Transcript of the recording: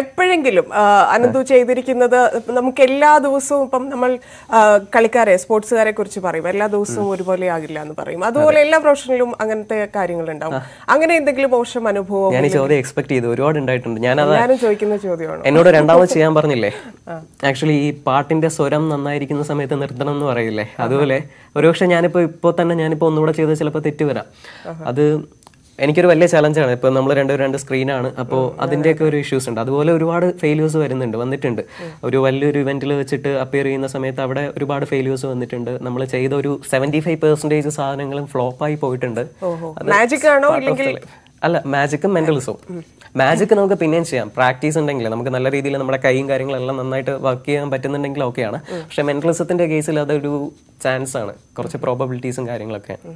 എപ്പോഴെങ്കിലും അനന്തു ചെയ്തിരിക്കുന്നത് നമുക്ക് എല്ലാ ദിവസവും ഇപ്പം നമ്മൾ കളിക്കാരെ സ്പോർട്സുകാരെ കുറിച്ച് പറയും എല്ലാ ദിവസവും ഒരുപോലെ ആകില്ല എന്ന് പറയും അതുപോലെ എല്ലാ പ്രൊഫഷനിലും അങ്ങനത്തെ കാര്യങ്ങൾ ഉണ്ടാവും അങ്ങനെ എന്തെങ്കിലും മോശം അനുഭവം ഞാൻ ചോദ്യം എക്സ്പെക്ട് ചെയ്തു ഒരുപാട് ഉണ്ടായിട്ടുണ്ട് ഞാൻ ചോദിക്കുന്ന ചോദ്യമാണ് എന്നോട് രണ്ടാമത് ചെയ്യാൻ പറഞ്ഞില്ലേ ആക്ച്വലി ഈ പാട്ടിന്റെ സ്വരം നന്നായിരിക്കുന്ന സമയത്ത് നിർത്തണം എന്ന് പറയില്ലേ അതുപോലെ ഒരുപക്ഷെ ഞാനിപ്പോ ഇപ്പൊ തന്നെ ഞാനിപ്പോ ഒന്നുകൂടെ ചെയ്ത് ചിലപ്പോൾ തെറ്റ് വരാം അത് എനിക്കൊരു വലിയ ചലഞ്ചാണ് ഇപ്പം നമ്മൾ രണ്ട് രണ്ട് സ്ക്രീനാണ് അപ്പോൾ അതിൻ്റെയൊക്കെ ഒരു ഇഷ്യൂസ് ഉണ്ട് അതുപോലെ ഒരുപാട് ഫെയിലിയേഴ്സ് വരുന്നുണ്ട് വന്നിട്ടുണ്ട് ഒരു വലിയൊരു ഇവന്റിൽ വെച്ചിട്ട് അപ്പിയർ ചെയ്യുന്ന സമയത്ത് അവിടെ ഒരുപാട് ഫെയിലിയേഴ്സ് വന്നിട്ടുണ്ട് നമ്മൾ ചെയ്ത ഒരു സെവന്റി ഫൈവ് പെർസെന്റേജ് സാധനങ്ങളും ഫ്ലോപ്പായി പോയിട്ടുണ്ട് അല്ല മാജിക്കും മെന്റലിസവും മാജിക്ക് നമുക്ക് പിന്നെയും ചെയ്യാം പ്രാക്ടീസ് ഉണ്ടെങ്കിൽ നമുക്ക് നല്ല രീതിയിൽ നമ്മുടെ കൈയും കാര്യങ്ങളെല്ലാം നന്നായിട്ട് വർക്ക് ചെയ്യാൻ പറ്റുന്നുണ്ടെങ്കിൽ ഓക്കെയാണ് പക്ഷെ മെന്റലിസത്തിന്റെ കേസിൽ അതൊരു ചാൻസ് ആണ് കുറച്ച് പ്രോബബിലിറ്റീസും കാര്യങ്ങളൊക്കെ